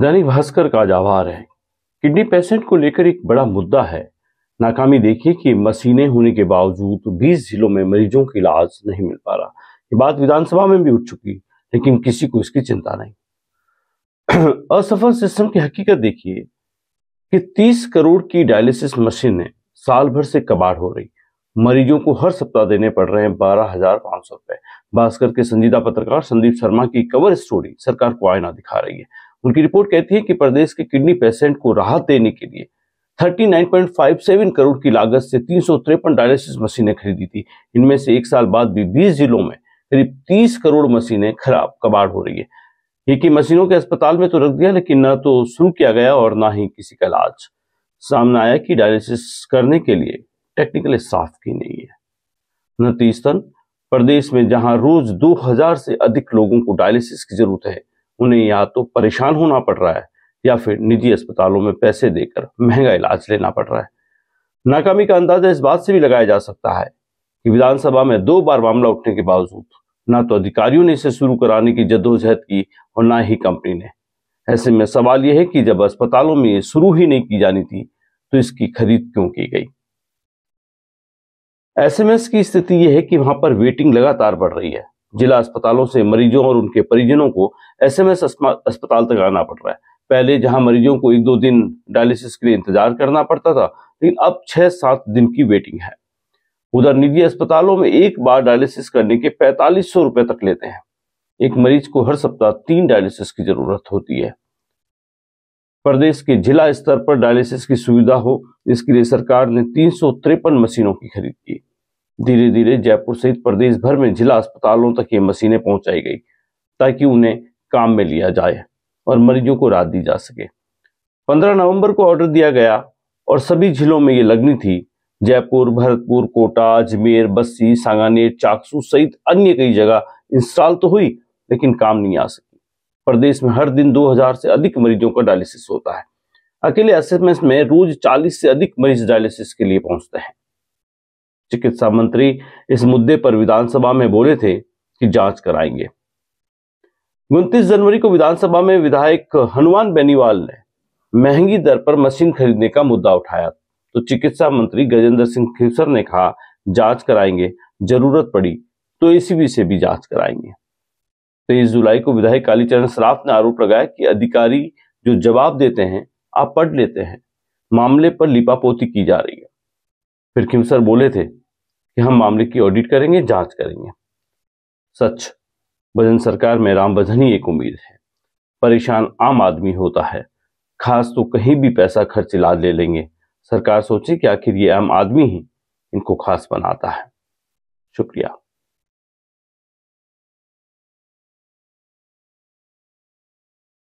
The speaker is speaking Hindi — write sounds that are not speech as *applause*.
दैनिक भास्कर का आज आभार है किडनी पेशेंट को लेकर एक बड़ा मुद्दा है नाकामी देखिए कि मशीनें होने के बावजूद 20 जिलों में मरीजों का इलाज नहीं मिल पा रहा ये बात विधानसभा में भी उठ चुकी लेकिन किसी को इसकी चिंता नहीं *clears throat* असफल सिस्टम की हकीकत देखिए कि 30 करोड़ की डायलिसिस मशीनें साल भर से कबाड़ हो रही मरीजों को हर सप्ताह देने पड़ रहे हैं बारह हजार पांच सौ रुपए भास्कर के संजीदा पत्रकार संदीप शर्मा की कवर स्टोरी सरकार को आईना दिखा रही है उनकी रिपोर्ट कहती है कि प्रदेश के किडनी पेशेंट को राहत देने के लिए 39.57 करोड़ की लागत से तीन डायलिसिस मशीनें खरीदी थी इनमें से एक साल बाद भी 20 जिलों में करीब 30 करोड़ मशीनें खराब कबाड़ हो रही है ये कि मशीनों के अस्पताल में तो रख दिया लेकिन न तो शुरू किया गया और ना ही किसी का इलाज सामने आया कि डायलिसिस करने के लिए टेक्निकल स्टाफ की नहीं है नतीजतन प्रदेश में जहां रोज 2000 से अधिक लोगों को डायलिसिस की जरूरत है उन्हें या तो परेशान होना पड़ रहा है या फिर निजी अस्पतालों में पैसे देकर महंगा इलाज लेना पड़ रहा है नाकामी का अंदाजा इस बात से भी लगाया जा सकता है कि विधानसभा में दो बार मामला उठने के बावजूद ना तो अधिकारियों ने इसे शुरू कराने की जद्दोजहद की और ना ही कंपनी ने ऐसे में सवाल यह है कि जब अस्पतालों में ये शुरू ही नहीं की जानी थी तो इसकी खरीद क्यों की गई एसएमएस की स्थिति यह है कि वहां पर वेटिंग लगातार बढ़ रही है जिला अस्पतालों से मरीजों और उनके परिजनों को एसएमएस अस्पताल तक आना पड़ रहा है पहले जहां मरीजों को एक दो दिन डायलिसिस के लिए इंतजार करना पड़ता था लेकिन अब छह सात दिन की वेटिंग है उधर निजी अस्पतालों में एक बार डायलिसिस करने के पैंतालीस सौ रुपए तक लेते हैं एक मरीज को हर सप्ताह तीन डायलिसिस की जरूरत होती है प्रदेश के जिला स्तर पर डायलिसिस की सुविधा हो इसके लिए सरकार ने तीन मशीनों की खरीद की धीरे धीरे जयपुर सहित प्रदेश भर में जिला अस्पतालों तक ये मशीनें पहुंचाई गई ताकि उन्हें काम में लिया जाए और मरीजों को राहत दी जा सके 15 नवंबर को ऑर्डर दिया गया और सभी जिलों में ये लगनी थी जयपुर भरतपुर कोटा अजमेर बस्सी सांगानेर चाकसू सहित अन्य कई जगह इंस्टॉल तो हुई लेकिन काम नहीं आ सकी प्रदेश में हर दिन 2000 से अधिक मरीजों का डायलिसिस होता है अकेले एसएमएस में रोज 40 से अधिक मरीज डायलिसिस के लिए पहुंचते हैं चिकित्सा मंत्री इस मुद्दे पर विधानसभा में बोले थे कि जांच कराएंगे उनतीस जनवरी को विधानसभा में विधायक हनुमान बेनीवाल ने महंगी दर पर मशीन खरीदने का मुद्दा उठाया तो चिकित्सा मंत्री गजेंद्र सिंह खेसर ने कहा जांच कराएंगे जरूरत पड़ी तो एसीबी से भी जांच कराएंगे तेईस जुलाई को विधायक कालीचरण सराफ ने आरोप लगाया कि अधिकारी जो जवाब देते हैं आप पढ़ लेते हैं मामले पर लिपापोती की जा रही है फिर खिमसर बोले थे कि हम मामले की ऑडिट करेंगे जांच करेंगे सच भजन सरकार में राम भजन ही एक उम्मीद है परेशान आम आदमी होता है खास तो कहीं भी पैसा खर्च इलाज ले लेंगे सरकार सोचे कि आखिर ये आम आदमी ही इनको खास बनाता है शुक्रिया